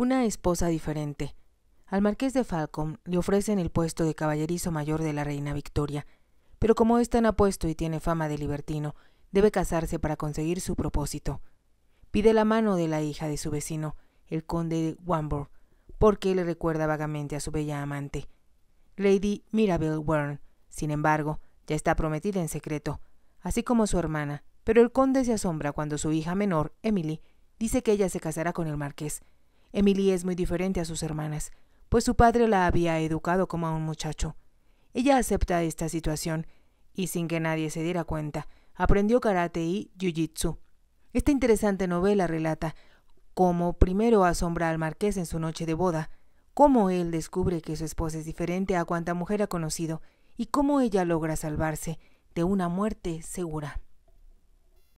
una esposa diferente. Al marqués de Falcon le ofrecen el puesto de caballerizo mayor de la reina Victoria, pero como es tan apuesto y tiene fama de libertino, debe casarse para conseguir su propósito. Pide la mano de la hija de su vecino, el conde de Wamborg, porque le recuerda vagamente a su bella amante. Lady Mirabel Wern. sin embargo, ya está prometida en secreto, así como su hermana, pero el conde se asombra cuando su hija menor, Emily, dice que ella se casará con el marqués, Emily es muy diferente a sus hermanas, pues su padre la había educado como a un muchacho. Ella acepta esta situación y, sin que nadie se diera cuenta, aprendió karate y jiu-jitsu. Esta interesante novela relata cómo primero asombra al marqués en su noche de boda, cómo él descubre que su esposa es diferente a cuanta mujer ha conocido y cómo ella logra salvarse de una muerte segura.